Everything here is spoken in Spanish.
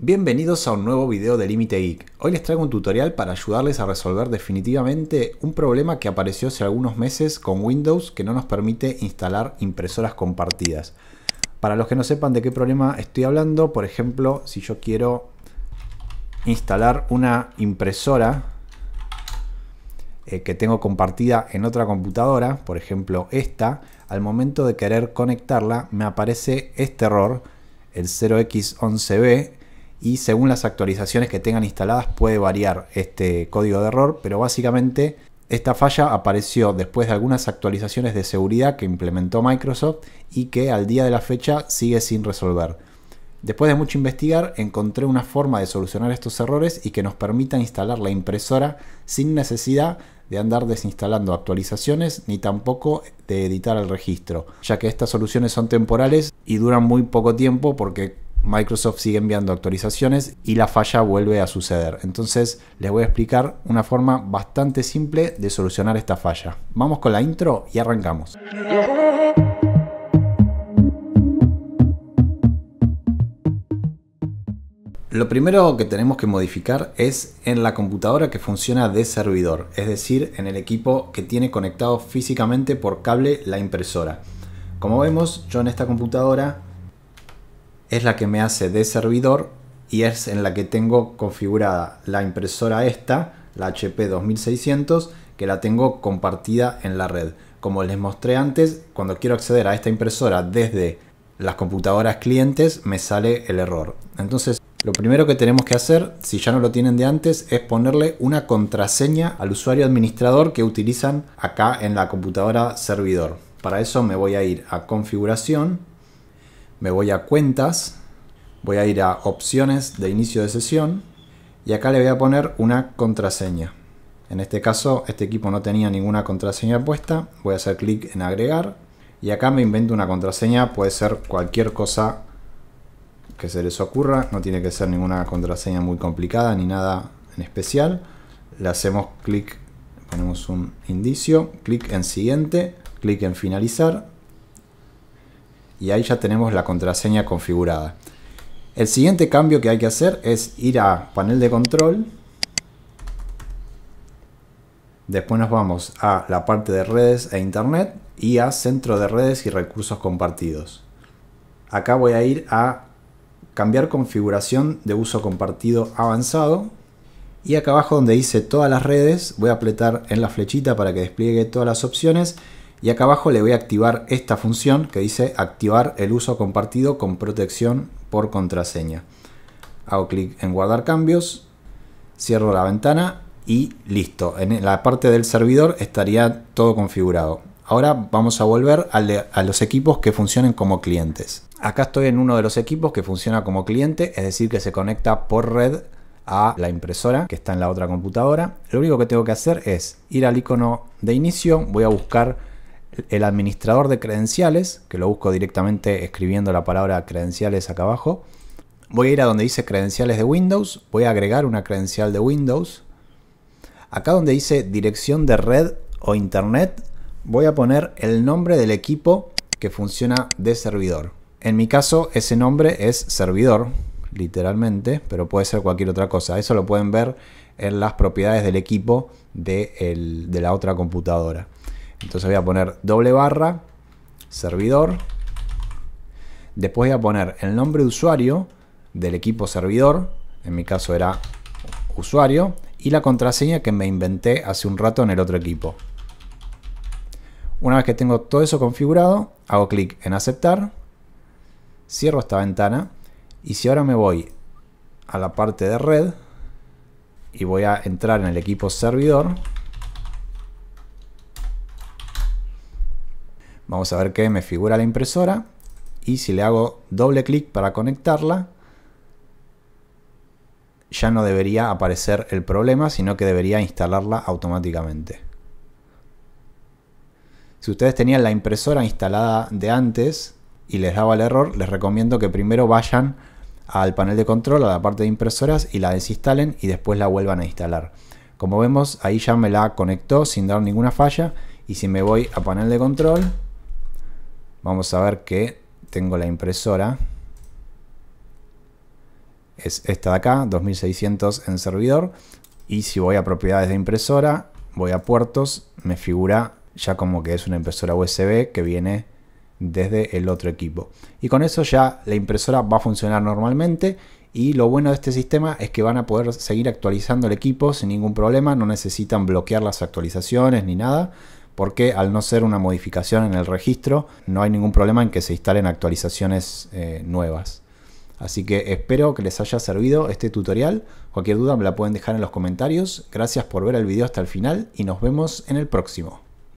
Bienvenidos a un nuevo video de Limite Geek. Hoy les traigo un tutorial para ayudarles a resolver definitivamente un problema que apareció hace algunos meses con Windows que no nos permite instalar impresoras compartidas. Para los que no sepan de qué problema estoy hablando, por ejemplo, si yo quiero instalar una impresora eh, que tengo compartida en otra computadora, por ejemplo esta, al momento de querer conectarla me aparece este error, el 0x11b, y según las actualizaciones que tengan instaladas puede variar este código de error, pero básicamente esta falla apareció después de algunas actualizaciones de seguridad que implementó Microsoft y que al día de la fecha sigue sin resolver. Después de mucho investigar, encontré una forma de solucionar estos errores y que nos permita instalar la impresora sin necesidad de andar desinstalando actualizaciones ni tampoco de editar el registro, ya que estas soluciones son temporales y duran muy poco tiempo porque Microsoft sigue enviando actualizaciones y la falla vuelve a suceder. Entonces les voy a explicar una forma bastante simple de solucionar esta falla. Vamos con la intro y arrancamos. Lo primero que tenemos que modificar es en la computadora que funciona de servidor, es decir, en el equipo que tiene conectado físicamente por cable la impresora. Como vemos, yo en esta computadora es la que me hace de servidor y es en la que tengo configurada la impresora esta, la HP 2600, que la tengo compartida en la red. Como les mostré antes, cuando quiero acceder a esta impresora desde las computadoras clientes me sale el error. Entonces lo primero que tenemos que hacer, si ya no lo tienen de antes, es ponerle una contraseña al usuario administrador que utilizan acá en la computadora servidor. Para eso me voy a ir a configuración me voy a cuentas, voy a ir a opciones de inicio de sesión y acá le voy a poner una contraseña. En este caso este equipo no tenía ninguna contraseña puesta, voy a hacer clic en agregar y acá me invento una contraseña, puede ser cualquier cosa que se les ocurra, no tiene que ser ninguna contraseña muy complicada ni nada en especial. Le hacemos clic, ponemos un indicio, clic en siguiente, clic en finalizar y ahí ya tenemos la contraseña configurada. El siguiente cambio que hay que hacer es ir a panel de control. Después nos vamos a la parte de redes e internet y a centro de redes y recursos compartidos. Acá voy a ir a cambiar configuración de uso compartido avanzado. Y acá abajo donde dice todas las redes voy a apretar en la flechita para que despliegue todas las opciones y acá abajo le voy a activar esta función que dice activar el uso compartido con protección por contraseña. Hago clic en guardar cambios, cierro la ventana y listo. En la parte del servidor estaría todo configurado. Ahora vamos a volver a, los equipos que funcionen como clientes. Acá estoy en uno de los equipos que funciona como cliente, es decir, que se conecta por red a la impresora que está en la otra computadora. Lo único que tengo que hacer es ir al icono de inicio, voy a buscar el administrador de credenciales, que lo busco directamente escribiendo la palabra credenciales acá abajo. Voy a ir a donde dice credenciales de Windows, voy a agregar una credencial de Windows. Acá donde dice dirección de red o internet, voy a poner el nombre del equipo que funciona de servidor. En mi caso ese nombre es servidor, literalmente, pero puede ser cualquier otra cosa. Eso lo pueden ver en las propiedades del equipo de, de la otra computadora. Entonces voy a poner doble barra, servidor. Después voy a poner el nombre de usuario del equipo servidor. En mi caso era usuario. Y la contraseña que me inventé hace un rato en el otro equipo. Una vez que tengo todo eso configurado, hago clic en aceptar. Cierro esta ventana. Y si ahora me voy a la parte de red y voy a entrar en el equipo servidor, Vamos a ver que me figura la impresora y si le hago doble clic para conectarla, ya no debería aparecer el problema, sino que debería instalarla automáticamente. Si ustedes tenían la impresora instalada de antes y les daba el error, les recomiendo que primero vayan al panel de control, a la parte de impresoras y la desinstalen y después la vuelvan a instalar. Como vemos, ahí ya me la conectó sin dar ninguna falla y si me voy a panel de control, vamos a ver que tengo la impresora. Es esta de acá, 2600 en servidor. Y si voy a propiedades de impresora, voy a puertos, me figura ya como que es una impresora USB que viene desde el otro equipo. Y con eso ya la impresora va a funcionar normalmente y lo bueno de este sistema es que van a poder seguir actualizando el equipo sin ningún problema, no necesitan bloquear las actualizaciones ni nada, porque al no ser una modificación en el registro, no hay ningún problema en que se instalen actualizaciones eh, nuevas. Así que espero que les haya servido este tutorial. Cualquier duda me la pueden dejar en los comentarios. Gracias por ver el video hasta el final y nos vemos en el próximo.